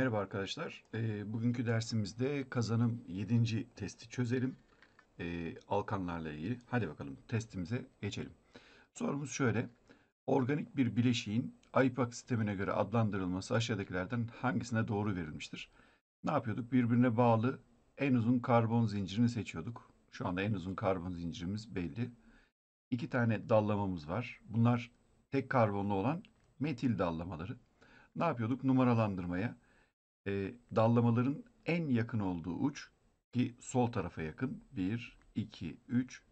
Merhaba arkadaşlar. E, bugünkü dersimizde kazanım 7. testi çözelim. E, alkanlarla ilgili. Hadi bakalım testimize geçelim. Sorumuz şöyle. Organik bir bileşiğin IPAC sistemine göre adlandırılması aşağıdakilerden hangisine doğru verilmiştir? Ne yapıyorduk? Birbirine bağlı en uzun karbon zincirini seçiyorduk. Şu anda en uzun karbon zincirimiz belli. İki tane dallamamız var. Bunlar tek karbonlu olan metil dallamaları. Ne yapıyorduk? Numaralandırmaya e, dallamaların en yakın olduğu uç ki sol tarafa yakın 1, 2, 3,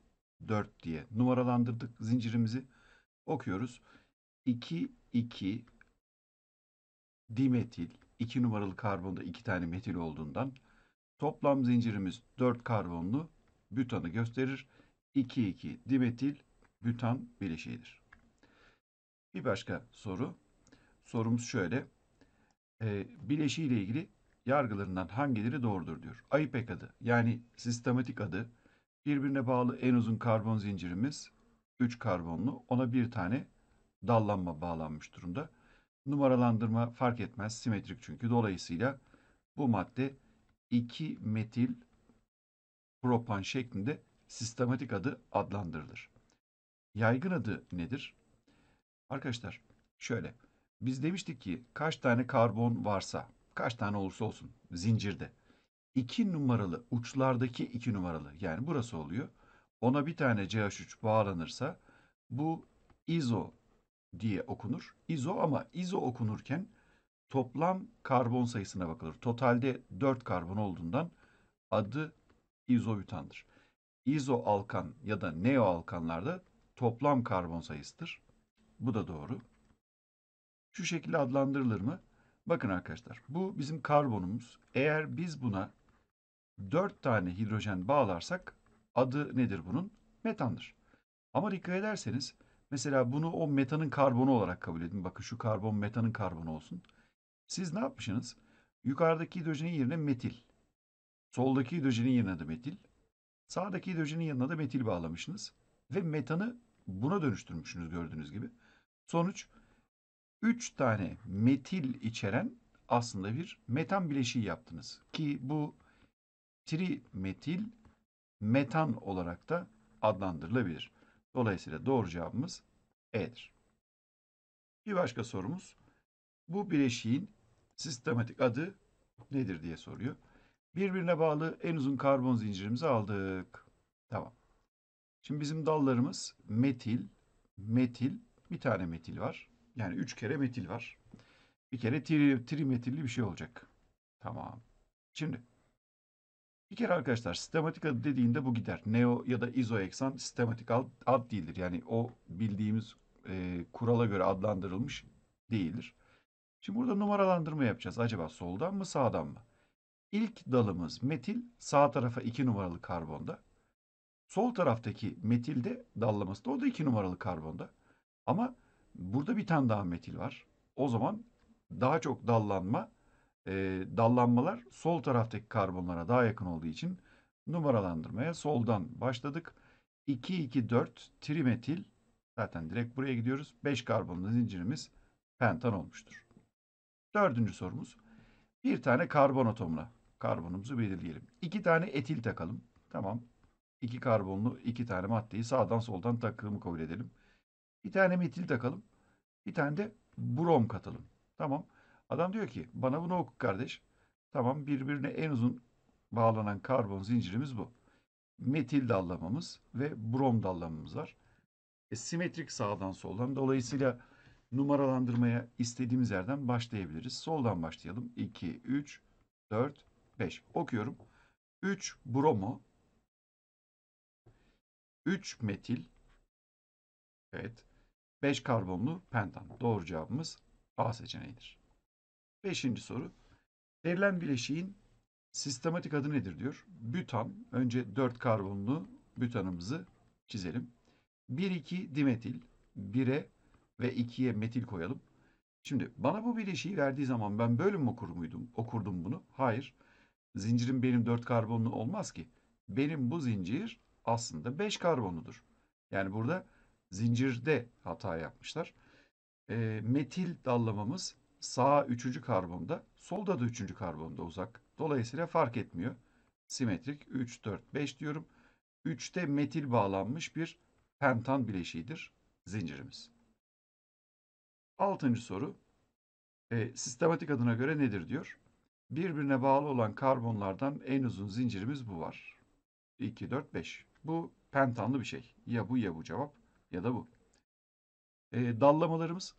4 diye numaralandırdık zincirimizi. Okuyoruz. 2, 2 dimetil 2 numaralı karbonda 2 tane metil olduğundan toplam zincirimiz 4 karbonlu bütanı gösterir. 2, 2 dimetil bütan bileşiğidir. Bir başka soru. Sorumuz şöyle e, bileşiğiyle ilgili yargılarından hangileri doğrudur diyor. AIPEC adı yani sistematik adı birbirine bağlı en uzun karbon zincirimiz 3 karbonlu ona bir tane dallanma bağlanmış durumda. Numaralandırma fark etmez simetrik çünkü dolayısıyla bu madde 2 metil propan şeklinde sistematik adı adlandırılır. Yaygın adı nedir? Arkadaşlar şöyle biz demiştik ki kaç tane karbon varsa, kaç tane olursa olsun zincirde. iki numaralı uçlardaki iki numaralı yani burası oluyor. Ona bir tane CH3 bağlanırsa bu izo diye okunur. İzo ama izo okunurken toplam karbon sayısına bakılır. Totalde 4 karbon olduğundan adı izobütandır. İzo alkan ya da neo alkanlarda toplam karbon sayısıdır. Bu da doğru şu şekilde adlandırılır mı? Bakın arkadaşlar bu bizim karbonumuz. Eğer biz buna 4 tane hidrojen bağlarsak adı nedir bunun? Metandır. Ama dikkat ederseniz mesela bunu o metanın karbonu olarak kabul edin. Bakın şu karbon metanın karbonu olsun. Siz ne yapmışsınız? Yukarıdaki hidrojenin yerine metil. Soldaki hidrojenin yanına da metil. Sağdaki hidrojenin yanına da metil bağlamışsınız. Ve metanı buna dönüştürmüşsünüz gördüğünüz gibi. Sonuç 3 tane metil içeren aslında bir metan bileşiği yaptınız. Ki bu trimetil metan olarak da adlandırılabilir. Dolayısıyla doğru cevabımız E'dir. Bir başka sorumuz. Bu bileşiğin sistematik adı nedir diye soruyor. Birbirine bağlı en uzun karbon zincirimizi aldık. Tamam. Şimdi bizim dallarımız metil, metil, bir tane metil var. Yani 3 kere metil var. Bir kere tri, trimetilli bir şey olacak. Tamam. Şimdi bir kere arkadaşlar sistematik adı dediğinde bu gider. Neo ya da izoeksan sistematik ad, ad değildir. Yani o bildiğimiz e, kurala göre adlandırılmış değildir. Şimdi burada numaralandırma yapacağız. Acaba soldan mı sağdan mı? İlk dalımız metil sağ tarafa 2 numaralı karbonda. Sol taraftaki metilde dallaması da o da 2 numaralı karbonda. Ama Burada bir tane daha metil var. O zaman daha çok dallanma, e, dallanmalar sol taraftaki karbonlara daha yakın olduğu için numaralandırmaya soldan başladık. 2, 2, 4 trimetil zaten direkt buraya gidiyoruz. 5 karbonlu zincirimiz pentan olmuştur. Dördüncü sorumuz. Bir tane karbon atomuna karbonumuzu belirleyelim. İki tane etil takalım. Tamam. İki karbonlu iki tane maddeyi sağdan soldan takımı kabul edelim. Bir tane metil takalım. Bir tane de brom katalım. Tamam. Adam diyor ki bana bunu oku kardeş. Tamam birbirine en uzun bağlanan karbon zincirimiz bu. Metil dallamamız ve brom dallamamız var. E, simetrik sağdan soldan. Dolayısıyla numaralandırmaya istediğimiz yerden başlayabiliriz. Soldan başlayalım. 2, 3, 4, 5. Okuyorum. 3 bromo, 3 metil, evet, 5 karbonlu pentan. Doğru cevabımız A seçeneğidir. Beşinci soru. Verilen bileşiğin sistematik adı nedir diyor. Bütan. Önce 4 karbonlu bütanımızı çizelim. 1-2 dimetil, 1'e ve 2'ye metil koyalım. Şimdi bana bu bileşiği verdiği zaman ben bölüm okur muydum? Okurdum bunu. Hayır. Zincirim benim 4 karbonlu olmaz ki. Benim bu zincir aslında 5 karbonludur. Yani burada zincirde hata yapmışlar. E, metil dallamamız sağ üçüncü karbonda, solda da üçüncü karbonda uzak. Dolayısıyla fark etmiyor. Simetrik 3, 4, 5 diyorum. 3'te metil bağlanmış bir pentan bileşiğidir zincirimiz. Altıncı soru. E, sistematik adına göre nedir diyor. Birbirine bağlı olan karbonlardan en uzun zincirimiz bu var. 2, 4, 5. Bu pentanlı bir şey. Ya bu ya bu cevap ya da bu. E, dallamalarımız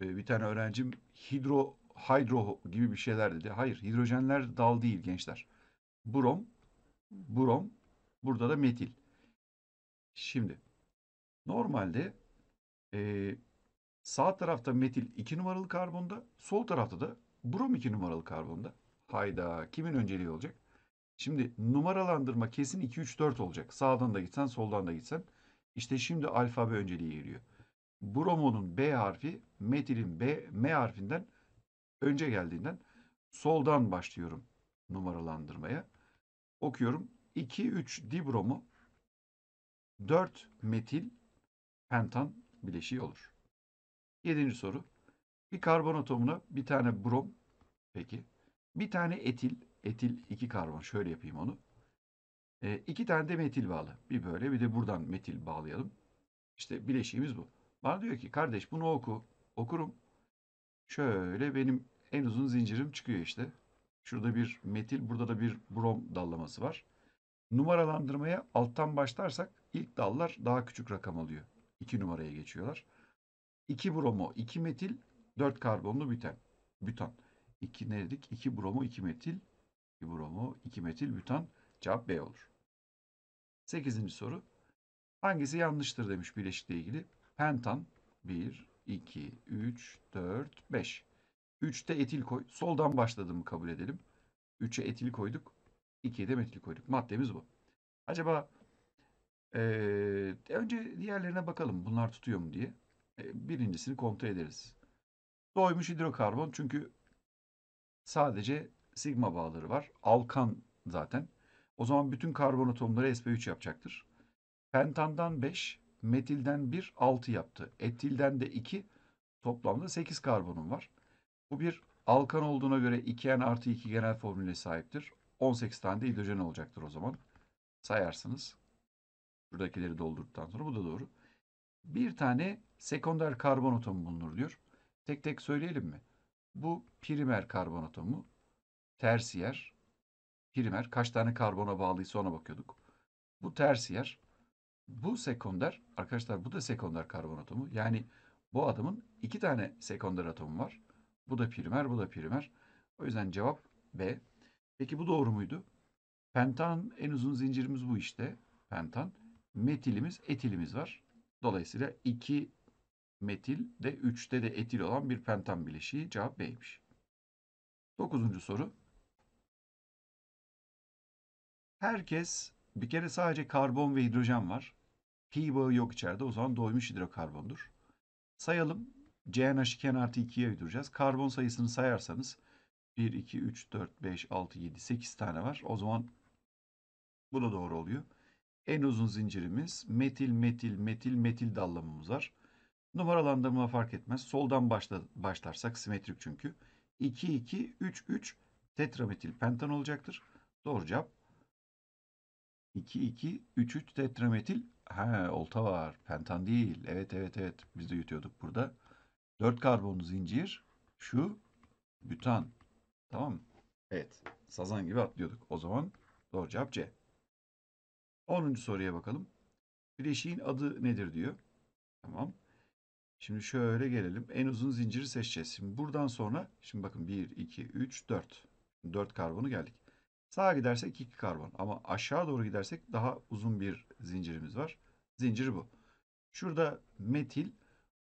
e, bir tane öğrencim hidro hidro gibi bir şeyler dedi. Hayır, hidrojenler dal değil gençler. Brom, brom, burada da metil. Şimdi normalde e, sağ tarafta metil 2 numaralı karbonda, sol tarafta da brom 2 numaralı karbonda. Hayda, kimin önceliği olacak? Şimdi numaralandırma kesin 2 3 4 olacak. Sağdan da gitsen, soldan da gitsen. İşte şimdi alfabe önceliği giriyor. Bromonun B harfi metilin B, M harfinden önce geldiğinden soldan başlıyorum numaralandırmaya. Okuyorum. 2, 3 dibromu 4 metil pentan bileşiği olur. Yedinci soru. Bir karbon atomuna bir tane brom, peki. Bir tane etil, etil iki karbon. Şöyle yapayım onu. E, iki tane de metil bağlı. Bir böyle bir de buradan metil bağlayalım. İşte bileşiğimiz bu. Bana diyor ki kardeş bunu oku. Okurum. Şöyle benim en uzun zincirim çıkıyor işte. Şurada bir metil, burada da bir brom dallaması var. Numaralandırmaya alttan başlarsak ilk dallar daha küçük rakam alıyor. 2 numaraya geçiyorlar. 2 bromo, 2 metil, 4 karbonlu büten. Bütan. 2 ne dedik? 2 bromo, 2 metil, 2 bromo, 2 metil bütan cevap B olur sekizinci soru. Hangisi yanlıştır demiş bileşikle ilgili. Pentan 1, 2, 3, 4, 5. 3'te etil koy. Soldan başladığımı kabul edelim. 3'e etil koyduk. 2'ye de metil koyduk. Maddemiz bu. Acaba ee, önce diğerlerine bakalım bunlar tutuyor mu diye. E, birincisini kontrol ederiz. Doymuş hidrokarbon çünkü sadece sigma bağları var. Alkan zaten. O zaman bütün karbon atomları sp3 yapacaktır. Pentandan 5, metilden 1, 6 yaptı. Etilden de 2, toplamda 8 karbonum var. Bu bir alkan olduğuna göre 2n artı 2 genel formülüne sahiptir. 18 tane de hidrojen olacaktır o zaman. Sayarsınız. buradakileri doldurduktan sonra bu da doğru. Bir tane sekonder karbon atomu bulunur diyor. Tek tek söyleyelim mi? Bu primer karbon atomu, tersiyer, primer kaç tane karbona bağlıysa ona bakıyorduk. Bu tersiyer. Bu sekonder. Arkadaşlar bu da sekonder karbon atomu. Yani bu adamın iki tane sekonder atomu var. Bu da primer, bu da primer. O yüzden cevap B. Peki bu doğru muydu? Pentan en uzun zincirimiz bu işte. Pentan. Metilimiz, etilimiz var. Dolayısıyla 2 metil de 3'te de etil olan bir pentan bileşiği cevap B'ymiş. Dokuzuncu soru. Herkes bir kere sadece karbon ve hidrojen var. Pi bağı yok içeride. O zaman doymuş hidrokarbondur. Sayalım. CNH2 artı 2'ye uyduracağız. Karbon sayısını sayarsanız 1, 2, 3, 4, 5, 6, 7, 8 tane var. O zaman bu da doğru oluyor. En uzun zincirimiz metil, metil, metil, metil dallamamız var. Numaralandırma fark etmez. Soldan başla, başlarsak simetrik çünkü. 2, 2, 3, 3 tetrametil pentan olacaktır. Doğru cevap 2-2, 3-3 tetrametil. Ha, olta var. Pentan değil. Evet, evet, evet. Biz de yutuyorduk burada. 4 karbonlu zincir. Şu bütan. Tamam mı? Evet. Sazan gibi atlıyorduk. O zaman doğru cevap C. 10. soruya bakalım. Bileşiğin adı nedir diyor. Tamam. Şimdi şöyle gelelim. En uzun zinciri seçeceğiz. Şimdi buradan sonra şimdi bakın 1, 2, 3, 4. 4 karbonu geldik. Sağa gidersek 2 karbon ama aşağı doğru gidersek daha uzun bir zincirimiz var. Zincir bu. Şurada metil.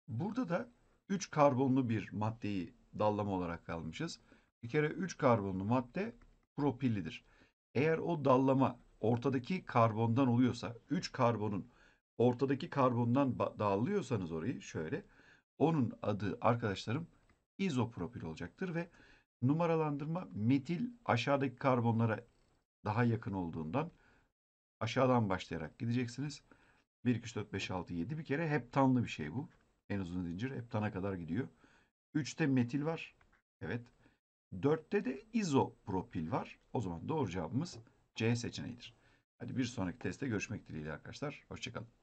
Burada da 3 karbonlu bir maddeyi dallama olarak almışız. Bir kere 3 karbonlu madde propillidir. Eğer o dallama ortadaki karbondan oluyorsa 3 karbonun ortadaki karbondan dağılıyorsanız orayı şöyle onun adı arkadaşlarım izopropil olacaktır ve numaralandırma metil aşağıdaki karbonlara daha yakın olduğundan aşağıdan başlayarak gideceksiniz. 1, 2, 3, 4, 5, 6, 7 bir kere heptanlı bir şey bu. En uzun zincir heptana kadar gidiyor. 3'te metil var. Evet. 4'te de izopropil var. O zaman doğru cevabımız C seçeneğidir. Hadi bir sonraki testte görüşmek dileğiyle arkadaşlar. Hoşçakalın.